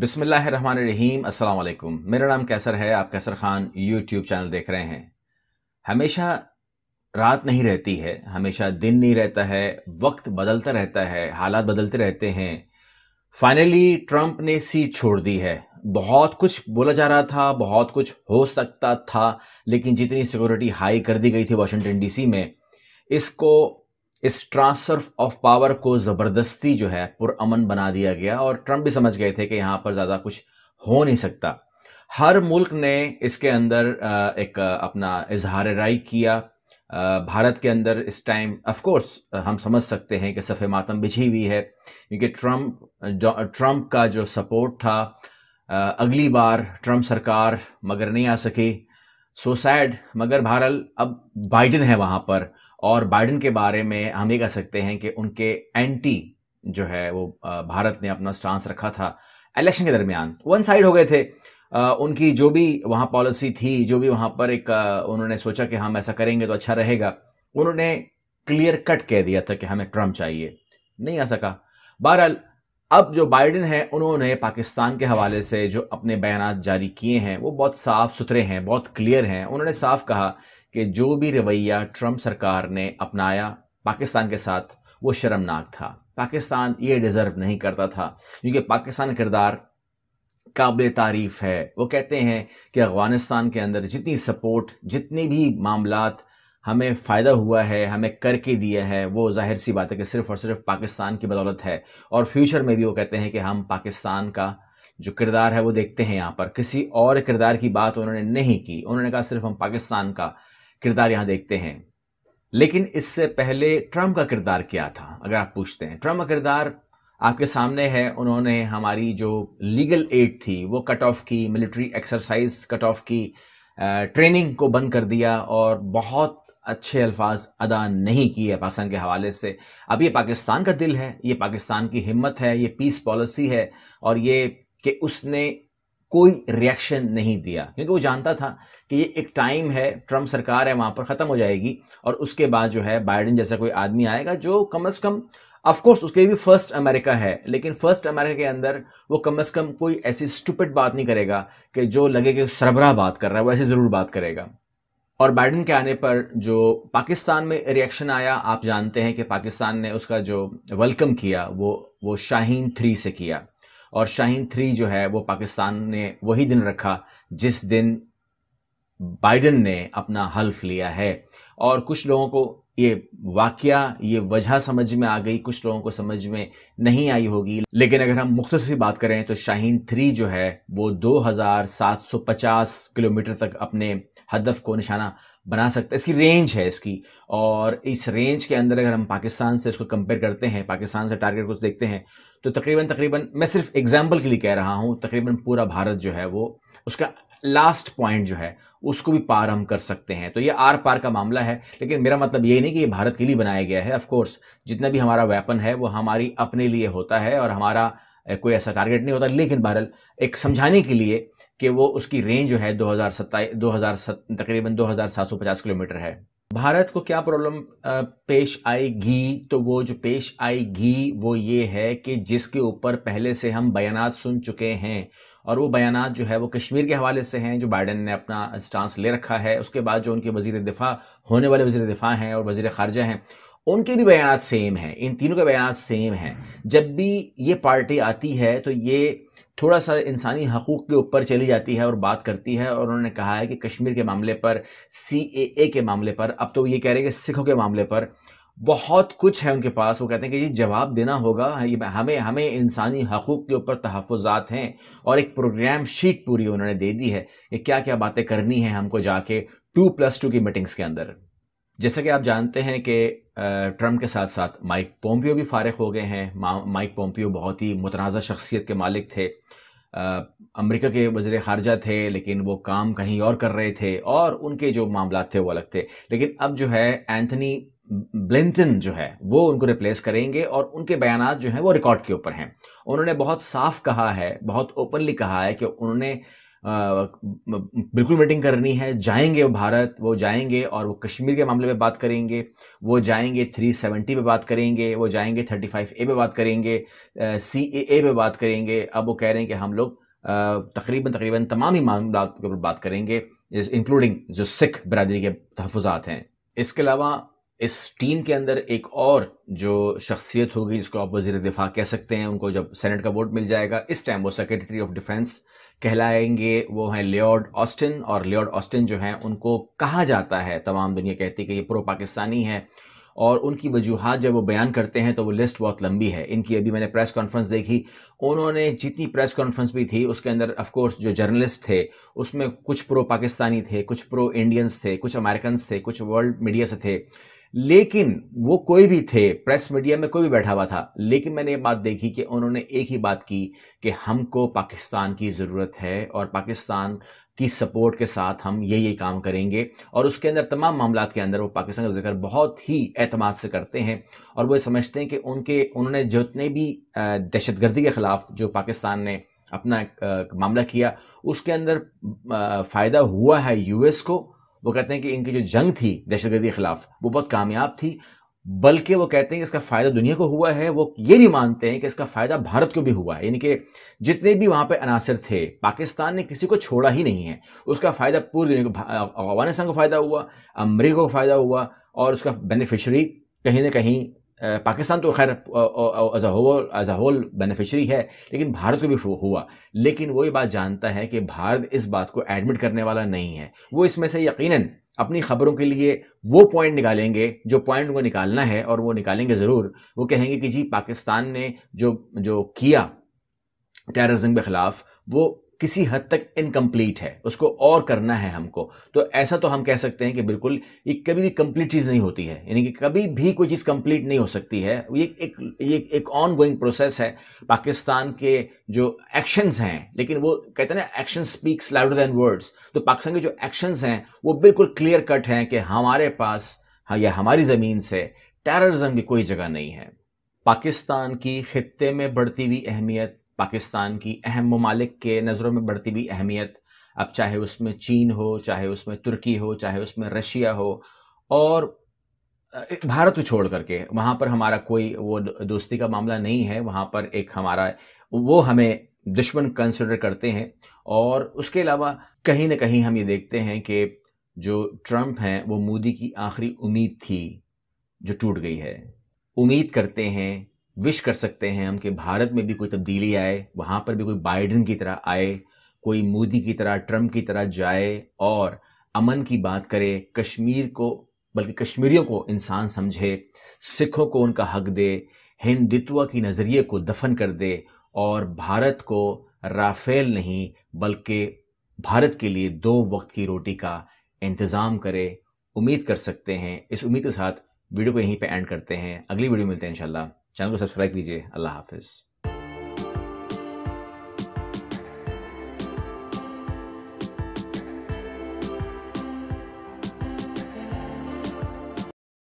बिसमीम अल्लाम मेरा नाम कैसर है आप कैसर ख़ान यूट्यूब चैनल देख रहे हैं हमेशा रात नहीं रहती है हमेशा दिन नहीं रहता है वक्त बदलता रहता है हालात बदलते रहते हैं फाइनली ट्रंप ने सीट छोड़ दी है बहुत कुछ बोला जा रहा था बहुत कुछ हो सकता था लेकिन जितनी सिक्योरिटी हाई कर दी गई थी वाशिंगटन डीसी में इसको इस ट्रांसफर ऑफ पावर को ज़बरदस्ती जो है पुरअमन बना दिया गया और ट्रंप भी समझ गए थे कि यहां पर ज़्यादा कुछ हो नहीं सकता हर मुल्क ने इसके अंदर एक अपना इजहार राय किया भारत के अंदर इस टाइम ऑफ कोर्स हम समझ सकते हैं कि सफ़े मातम बिछी हुई है क्योंकि ट्रंप ट्रंप का जो सपोर्ट था अगली बार ट्रंप सरकार मगर नहीं आ सकी सो सैड मगर बहरहाल अब बाइडन है वहाँ पर और बाइडन के बारे में हम ये कह सकते हैं कि उनके एंटी जो है वो भारत ने अपना स्टांस रखा था इलेक्शन के दरमियान वन साइड हो गए थे उनकी जो भी वहाँ पॉलिसी थी जो भी वहाँ पर एक उन्होंने सोचा कि हम ऐसा करेंगे तो अच्छा रहेगा उन्होंने क्लियर कट कह दिया था कि हमें ट्रम्प चाहिए नहीं आ सका बहरहाल अब जो बाइडेन है उन्होंने पाकिस्तान के हवाले से जो अपने बयान जारी किए हैं वो बहुत साफ सुथरे हैं बहुत क्लियर हैं उन्होंने साफ कहा कि जो भी रवैया ट्रंप सरकार ने अपनाया पाकिस्तान के साथ वो शर्मनाक था पाकिस्तान ये डिज़र्व नहीं करता था क्योंकि पाकिस्तान किरदार काबिल तारीफ है वो कहते हैं कि अफ़गानिस्तान के अंदर जितनी सपोर्ट जितने भी मामला हमें फ़ायदा हुआ है हमें करके दिया है वो जाहिर सी बात है कि सिर्फ़ और सिर्फ पाकिस्तान की बदौलत है और फ्यूचर में भी वो कहते हैं कि हम पाकिस्तान का जो किरदार है वो देखते हैं यहाँ पर किसी और किरदार की बात उन्होंने नहीं की उन्होंने कहा सिर्फ हम पाकिस्तान का किरदार यहाँ देखते हैं लेकिन इससे पहले ट्रम्प का किरदार क्या था अगर आप पूछते हैं ट्रम्प का किरदार आपके सामने है उन्होंने हमारी जो लीगल एड थी वो कट ऑफ की मिलिट्री एक्सरसाइज कट ऑफ की ट्रेनिंग को बंद कर दिया और बहुत अच्छे अल्फाज अदा नहीं किए पाकिस्तान के हवाले से अब ये पाकिस्तान का दिल है ये पाकिस्तान की हिम्मत है ये पीस पॉलिसी है और ये कि उसने कोई रिएक्शन नहीं दिया क्योंकि वो जानता था कि ये एक टाइम है ट्रंप सरकार है वहाँ पर ख़त्म हो जाएगी और उसके बाद जो है बाइडन जैसा कोई आदमी आएगा जो कम अज़ कम ऑफकोर्स उसके लिए भी फर्स्ट अमेरिका है लेकिन फर्स्ट अमेरिका के अंदर वो कम अज़ कम कोई ऐसी स्टुपिड बात नहीं करेगा कि जो लगे कि सरबराह बात कर रहा है वो ऐसी ज़रूर बात करेगा और बाइडन के आने पर जो पाकिस्तान में रिएक्शन आया आप जानते हैं कि पाकिस्तान ने उसका जो वेलकम किया वो वो शाहीन थ्री से किया और शाहीन थ्री जो है वो पाकिस्तान ने वही दिन रखा जिस दिन बाइडन ने अपना हल्फ लिया है और कुछ लोगों को ये वाक्य ये वजह समझ में आ गई कुछ लोगों को समझ में नहीं आई होगी लेकिन अगर हम मुख्त सी बात करें तो शाहीन थ्री जो है वो 2750 किलोमीटर तक अपने हदफ को निशाना बना सकते हैं इसकी रेंज है इसकी और इस रेंज के अंदर अगर हम पाकिस्तान से इसको कंपेयर करते हैं पाकिस्तान से टारगेट कुछ देखते हैं तो तकरीबन तकरीबन मैं सिर्फ एग्जाम्पल के लिए कह रहा हूँ तकरीबन पूरा भारत जो है वो उसका लास्ट पॉइंट जो है उसको भी पार हम कर सकते हैं तो ये आर पार का मामला है लेकिन मेरा मतलब ये नहीं कि ये भारत के लिए बनाया गया है ऑफ कोर्स जितना भी हमारा वेपन है वो हमारी अपने लिए होता है और हमारा कोई ऐसा टारगेट नहीं होता लेकिन बहरहाल एक समझाने के लिए कि वो उसकी रेंज जो है दो हज़ार सत्ताईस दो हज़ार तकरीबन दो हज़ार सात सौ पचास किलोमीटर है भारत को क्या प्रॉब्लम पेश आएगी तो वो जो पेश आएगी वो ये है कि जिसके ऊपर पहले से हम बयानात सुन चुके हैं और वो बयान जो है वो कश्मीर के हवाले से हैं जो बाइडन ने अपना स्टांस ले रखा है उसके बाद जो उनके वजीर दिफा होने वाले वजीर दिफा हैं और वजीर खारजा हैं उनके भी बयान सेम हैं इन तीनों के बयान सेम हैं जब भी ये पार्टी आती है तो ये थोड़ा सा इंसानी हकूक़ के ऊपर चली जाती है और बात करती है और उन्होंने कहा है कि कश्मीर के मामले पर सी ए ए के मामले पर अब तो ये कह रहे हैं कि सिखों के मामले पर बहुत कुछ है उनके पास वो कहते हैं कि ये जवाब देना होगा हमें हमें इंसानी हकूक़ के ऊपर तहफ़ात हैं और एक प्रोग्राम शीट पूरी उन्होंने दे दी है कि क्या क्या बातें करनी है हमको जाके टू प्लस टू की मीटिंग्स के अंदर जैसा कि आप जानते हैं कि ट्रम्प के साथ साथ माइक पोम्पियो भी फारग हो गए हैं माइक पोम्पियो बहुत ही मुतनाज़ शख्सियत के मालिक थे अमेरिका के वजर खारजा थे लेकिन वो काम कहीं और कर रहे थे और उनके जो मामला थे वो अलग थे लेकिन अब जो है एंथनी ब्लिंटन जो है वो उनको रिप्लेस करेंगे और उनके बयान जो हैं वो रिकॉर्ड के ऊपर हैं उन्होंने बहुत साफ कहा है बहुत ओपनली कहा है कि उन्होंने बिल्कुल मीटिंग करनी है जाएंगे वो भारत वो जाएंगे और वो कश्मीर के मामले पे बात करेंगे वो जाएंगे 370 पे बात करेंगे वो जाएंगे 35 ए पे बात करेंगे सी ए पे बात करेंगे अब वो कह रहे हैं कि हम लोग तकरीबन तकरीबन तमाम ही मामला के ऊपर बात करेंगे इंक्लूडिंग जो सिख बरदरी के तहफात हैं इसके अलावा इस टीम के अंदर एक और जो शख्सियत होगी जिसको आप वजीर दिफा कह सकते हैं उनको जब सेनेट का वोट मिल जाएगा इस टाइम वो सेक्रेटरी ऑफ डिफेंस कहलाएंगे वो हैं लियॉर्ड ऑस्टिन और लियॉर्ड ऑस्टिन जो हैं उनको कहा जाता है तमाम दुनिया कहती है कि ये प्रो पाकिस्तानी है और उनकी वजूहत जब वो बयान करते हैं तो वो लिस्ट बहुत लंबी है इनकी अभी मैंने प्रेस कॉन्फ्रेंस देखी उन्होंने जितनी प्रेस कॉन्फ्रेंस भी थी उसके अंदर ऑफ कोर्स जो जर्नलिस्ट थे उसमें कुछ प्रो पाकिस्तानी थे कुछ प्रो इंडियंस थे कुछ अमेरिकन थे कुछ वर्ल्ड मीडिया से थे लेकिन वो कोई भी थे प्रेस मीडिया में कोई भी बैठा हुआ था लेकिन मैंने ये बात देखी कि उन्होंने एक ही बात की कि हमको पाकिस्तान की ज़रूरत है और पाकिस्तान की सपोर्ट के साथ हम ये ये काम करेंगे और उसके अंदर तमाम मामला के अंदर वो पाकिस्तान का जिक्र बहुत ही अतमाद से करते हैं और वो समझते हैं कि उनके उन्होंने जितने भी दहशत गर्दी के ख़िलाफ़ जो पाकिस्तान ने अपना मामला किया उसके अंदर फ़ायदा हुआ है यूएस को वो कहते हैं कि इनकी जो जंग थी दहशतगर्दी के खिलाफ वो बहुत कामयाब थी बल्कि वो कहते हैं कि इसका फ़ायदा दुनिया को हुआ है वो ये भी मानते हैं कि इसका फ़ायदा भारत को भी हुआ है यानी कि जितने भी वहाँ पर अनासर थे पाकिस्तान ने किसी को छोड़ा ही नहीं है उसका फ़ायदा पूरी दुनिया को अफगानिस्तान को फ़ायदा हुआ अमरीका को फ़ायदा हुआ और उसका बेनिफिशरी कहीं ना कहीं पाकिस्तान तो खैर as a whole as a whole beneficiary है लेकिन भारत को भी हुआ लेकिन वो ये बात जानता है कि भारत इस बात को एडमिट करने वाला नहीं है वो इसमें से यकीनन अपनी खबरों के लिए वो पॉइंट निकालेंगे जो पॉइंट उनको निकालना है और वो निकालेंगे ज़रूर वो कहेंगे कि जी पाकिस्तान ने जो जो किया टेररिज्म के ख़िलाफ़ वो किसी हद तक इनकम्प्लीट है उसको और करना है हमको तो ऐसा तो हम कह सकते हैं कि बिल्कुल ये कभी भी कंप्लीट चीज़ नहीं होती है यानी कि कभी भी कोई चीज़ कंप्लीट नहीं हो सकती है ये एक ये एक ऑन गोइंग प्रोसेस है पाकिस्तान के जो एक्शंस हैं लेकिन वो कहते हैं ना action speaks louder than words तो पाकिस्तान के जो एक्शंस हैं वो बिल्कुल क्लियर कट हैं कि हमारे पास हाँ, या हमारी ज़मीन से टेररिज्म की कोई जगह नहीं है पाकिस्तान की खत्े में बढ़ती हुई अहमियत पाकिस्तान की अहम ममालिक के नज़रों में बढ़ती हुई अहमियत अब चाहे उसमें चीन हो चाहे उसमें तुर्की हो चाहे उसमें रशिया हो और भारत को छोड़ करके वहाँ पर हमारा कोई वो दोस्ती का मामला नहीं है वहाँ पर एक हमारा वो हमें दुश्मन कंसिडर करते हैं और उसके अलावा कहीं ना कहीं हम ये देखते हैं कि जो ट्रंप हैं वो मोदी की आखिरी उम्मीद थी जो टूट गई है उम्मीद करते हैं विश कर सकते हैं हम कि भारत में भी कोई तब्दीली आए वहाँ पर भी कोई बाइडन की तरह आए कोई मोदी की तरह ट्रम्प की तरह जाए और अमन की बात करे कश्मीर को बल्कि कश्मीरियों को इंसान समझे सिखों को उनका हक दे हिंदुत्व की नज़रिए को दफन कर दे और भारत को राफेल नहीं बल्कि भारत के लिए दो वक्त की रोटी का इंतज़ाम करे उम्मीद कर सकते हैं इस उम्मीद के साथ वीडियो को यहीं पे एंड करते हैं अगली वीडियो मिलते हैं इंशाल्लाह चैनल को सब्सक्राइब कीजिए अल्लाह हाफिज़